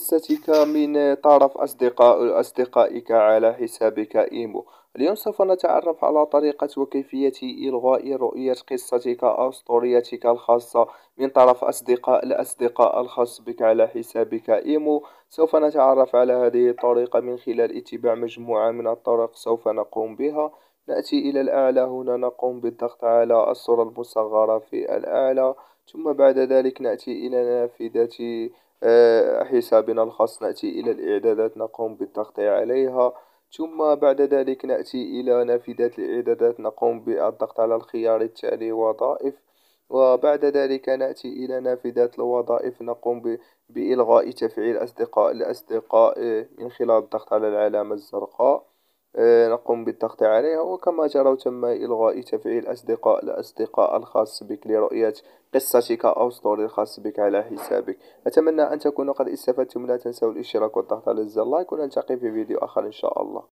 قصتك من طرف أصدقاء أصدقائك على حسابك إيمو اليوم سوف نتعرف على طريقة وكيفية إلغاء رؤية قصتك أو سطوريتك الخاصة من طرف أصدقاء الأصدقاء الخاص بك على حسابك إيمو سوف نتعرف على هذه الطريقة من خلال اتباع مجموعة من الطرق سوف نقوم بها نأتي إلى الأعلى هنا نقوم بالضغط على الصورة المصغرة في الأعلى ثم بعد ذلك نأتي إلى نافذة آه، حسابنا الخاص نأتي إلى الإعدادات نقوم بالتغطية عليها ثم بعد ذلك نأتي إلى نافذة الإعدادات نقوم بالضغط على الخيار التالي وظائف وبعد ذلك نأتي إلى نافذة الوظائف نقوم بإلغاء تفعيل أصدقاء الأصدقاء آه، من خلال الضغط على العلامة الزرقاء آه، نقوم بالضغط عليها وكما ترى تم إلغاء تفعيل أصدقاء الأصدقاء الخاص بك لرؤية قصتك أو ستوري الخاص بك على حسابك أتمنى أن تكونوا قد استفدتم لا تنسوا الاشتراك والضغط على زر لايك ونلتقي في فيديو آخر إن شاء الله